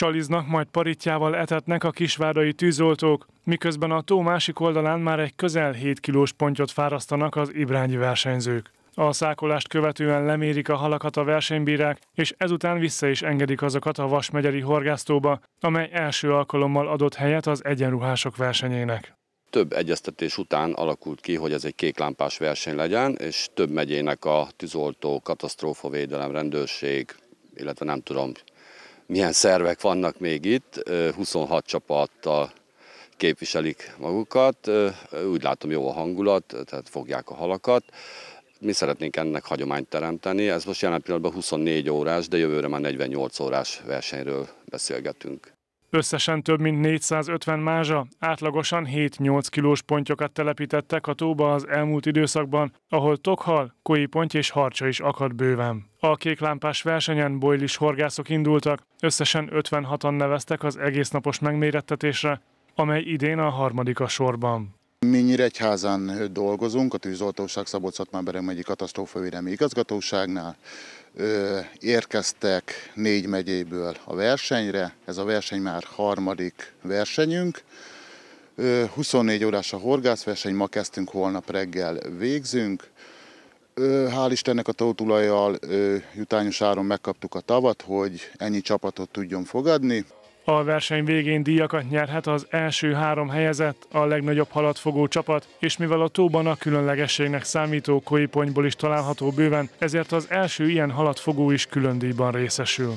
Csaliznak, majd paritjával etetnek a kisvárdai tűzoltók, miközben a tó másik oldalán már egy közel 7 kilós pontyot fárasztanak az ibrányi versenyzők. A szákolást követően lemérik a halakat a versenybírák, és ezután vissza is engedik azokat a Vasmegyeri horgásztóba, amely első alkalommal adott helyet az egyenruhások versenyének. Több egyeztetés után alakult ki, hogy ez egy kéklámpás verseny legyen, és több megyének a tűzoltó, katasztrófavédelem, rendőrség, illetve nem tudom, milyen szervek vannak még itt, 26 csapattal képviselik magukat, úgy látom jó a hangulat, tehát fogják a halakat. Mi szeretnénk ennek hagyományt teremteni, ez most jelen pillanatban 24 órás, de jövőre már 48 órás versenyről beszélgetünk. Összesen több mint 450 mázsa, átlagosan 7-8 kilós pontyokat telepítettek a tóba az elmúlt időszakban, ahol tokhal, koi ponty és harcsa is akad bőven. A kéklámpás versenyen bojlis horgászok indultak, összesen 56-an neveztek az egésznapos megmérettetésre, amely idén a harmadik a sorban. Mi Nyíregyházán dolgozunk, a Tűzoltóság szabolcs szatmár megyi katasztrófavédelmi igazgatóságnál érkeztek négy megyéből a versenyre. Ez a verseny már harmadik versenyünk. 24 órás a horgászverseny, ma kezdtünk, holnap reggel végzünk. Hál' Istennek a tótulajjal jutányos áron megkaptuk a tavat, hogy ennyi csapatot tudjon fogadni. A verseny végén díjakat nyerhet az első három helyezett, a legnagyobb haladfogó csapat, és mivel a tóban a különlegességnek számító koi is található bőven, ezért az első ilyen haladfogó is külön díjban részesül.